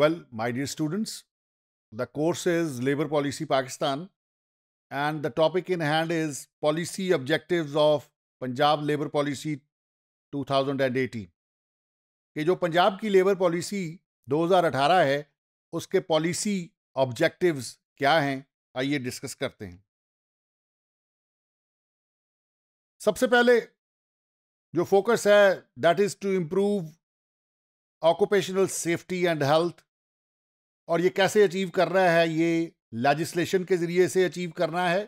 Well, my dear students, the course is Labor Policy Pakistan and the topic in hand is Policy Objectives of Punjab Labor Policy 2018. ke jo punjab ki labor policy 2018 hai uske policy objectives kya hain aaiye discuss karte hain sabse pehle jo focus hai that is to improve occupational safety and health और ये कैसे achieve कर रहा है ये legislation के ज़रिए से अचीव करना है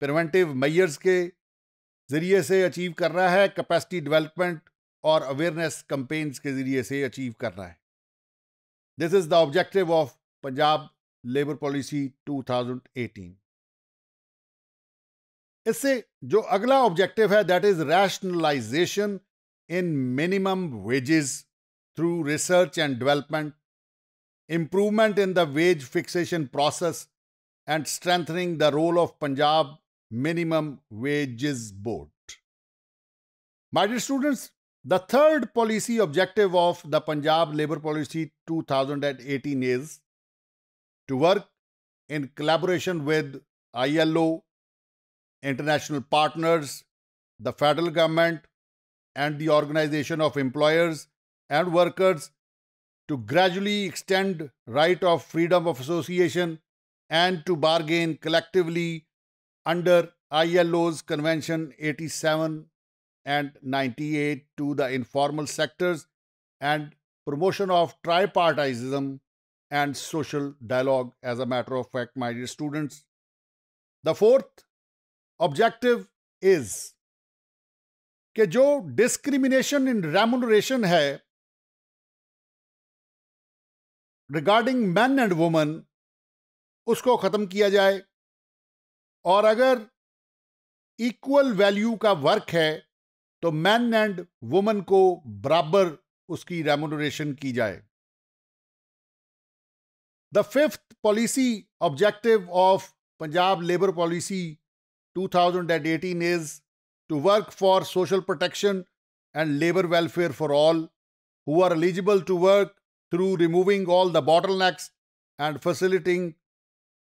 प्रिवेंटिव मैयर्स के ज़रिए से अचीव कर रहा है कैपेसिटी डेवलपमेंट और अवेयरनेस कंपेन्स के ज़रिए से अचीव कर रहा है this is the objective of Punjab labour policy 2018 इससे जो अगला ऑब्जेक्टिव है that is rationalisation in minimum wages through research and development improvement in the wage fixation process, and strengthening the role of Punjab Minimum Wages Board. My dear students, the third policy objective of the Punjab Labour Policy 2018 is to work in collaboration with ILO, international partners, the federal government, and the organization of employers and workers to gradually extend right of freedom of association and to bargain collectively under ILO's Convention 87 and 98 to the informal sectors and promotion of tripartitism and social dialogue as a matter of fact, my dear students. The fourth objective is कि जो discrimination in remuneration है regarding man and woman उसको ख़त्म किया जाए और अगर equal value का वर्क है तो मैन एंड वुमन को बराबर उसकी रेमोनरेशन की जाए the fifth policy objective of Punjab labour policy 2018 is to work for social protection and labour welfare for all who are eligible to work through removing all the bottlenecks and facilitating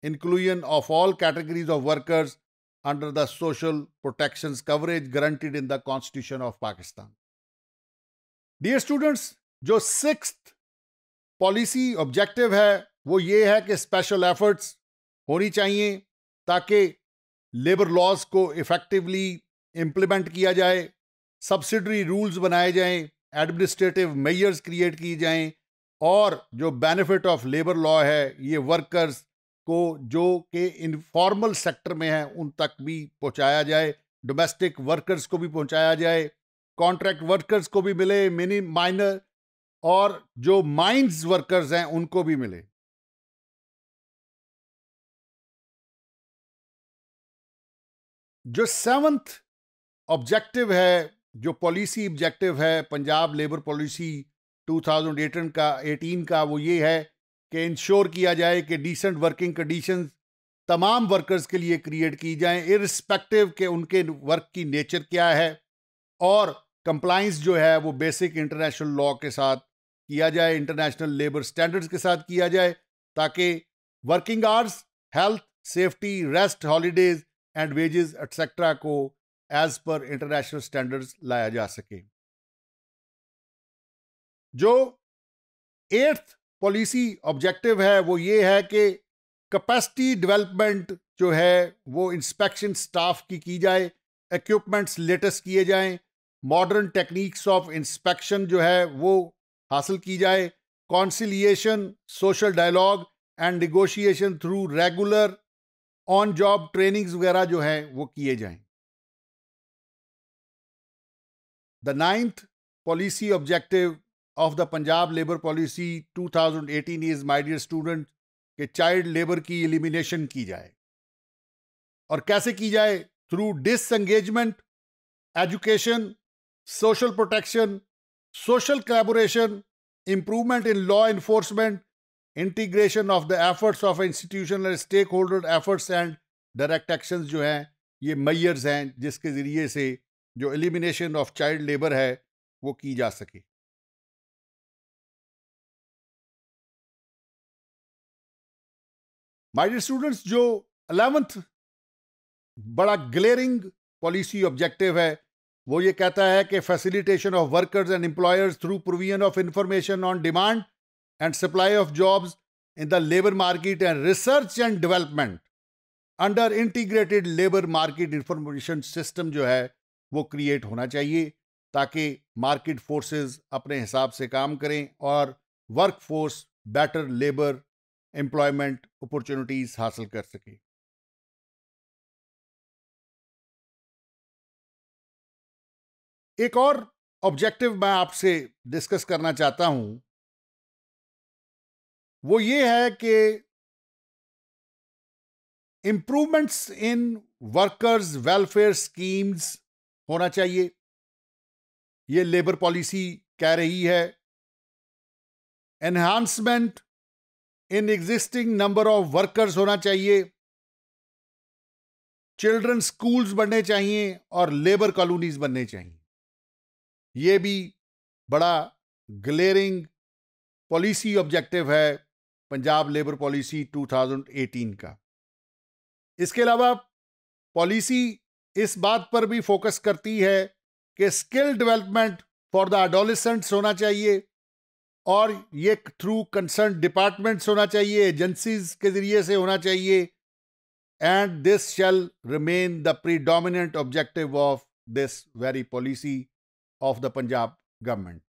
inclusion of all categories of workers under the social protections coverage guaranteed in the Constitution of Pakistan. dear students jo sixth policy objective hai wo ye hai ki special efforts honi chahiye taaki labor laws ko effectively implement kiya jaye subsidiary rules banaye jaye administrative measures create किए jaye और जो benefit of labour law है ये workers को जो के informal sector में हैं उन तक भी पहुंचाया जाए डोमेस्टिक वर्कर्स को भी पहुंचाया जाए कॉन्ट्रैक्ट वर्कर्स को भी मिले मिनी माइनर और जो माइंस वर्कर्स हैं उनको भी मिले जो सेवंथ ऑब्जेक्टिव है जो पॉलिसी ऑब्जेक्टिव है पंजाब लेबर पॉलिसी 2018 का 18 का वो ये है कि इंश्योर किया जाए कि डिसेंट वर्किंग कंडीशन तमाम वर्कर्स के लिए क्रिएट की जाएं इरिस्पेक्टिव के उनके वर्क की नेचर क्या है और कंप्लाइंस जो है वो बेसिक इंटरनेशनल लॉ के साथ किया जाए इंटरनेशनल लेबर स्टैंडर्ड्स के साथ किया जाए ताकि working hours health safety rest holidays and wages etcetera को एज पर इंटरनेशनल स्टैंडर्ड्स लाया जा सके जो एट्थ पॉलिसी ऑब्जेक्टिव है वो ये है कि कैपेसिटी डेवलपमेंट जो है वो इंस्पेक्शन स्टाफ की की जाए इक्विपमेंट्स लेटेस्ट किए जाएं मॉडर्न टेक्निक्स ऑफ इंस्पेक्शन जो है वो हासिल की जाए conciliation social dialogue and negotiation through regular on job trainings वगैरह जो है वो किए जाएं the ninth policy objective of the Punjab labour policy 2018 is my dear student के चाइल्ड लेबर की एलिमिनेशन की जाए और कैसे की जाए through disengagement education social protection social collaboration improvement in law enforcement integration of the efforts of institutional stakeholder efforts and direct action जो हैं ये मैयर्स हैं जिसके जरिए से जो एलिमिनेशन ऑफ चाइल्ड लेबर है वो की जा सके माइडर स्टूडेंट्स जो अलेवंथ बड़ा ग्लेयरिंग पॉलिसी ऑब्जेक्टिव है वो ये कहता है कि facilitation of workers and employers through provision of information on demand and supply of jobs in the labour market and research and development under integrated labour market information system जो है वो create होना चाहिए ताकि मार्केट फोर्सेस अपने हिसाब से काम करें और workforce better labour employment opportunities हासिल कर सके एक और ऑब्जेक्टिव मैं आपसे डिस्कस करना चाहता हूं वो ये है कि improvements in workers welfare schemes होना चाहिए ये लेबर पॉलिसी कह रही है enhancement in existing number of workers होना चाहिए चिल्ड्रन स्कूल्स बनने चाहिए और लेबर कॉलोनीज बनने चाहिए यह भी बड़ा ग्लेरिंग पॉलिसी ऑब्जेक्टिव है पंजाब लेबर पॉलिसी 2018 का इसके अलावा पॉलिसी इस बात पर भी फोकस करती है कि skill development for the adolescents होना चाहिए और ये थ्रू कंसर्न डिपार्टमेंट्स होना चाहिए एजेंसीज के जरिए से होना चाहिए and this shall remain the predominant objective of this very policy of the Punjab government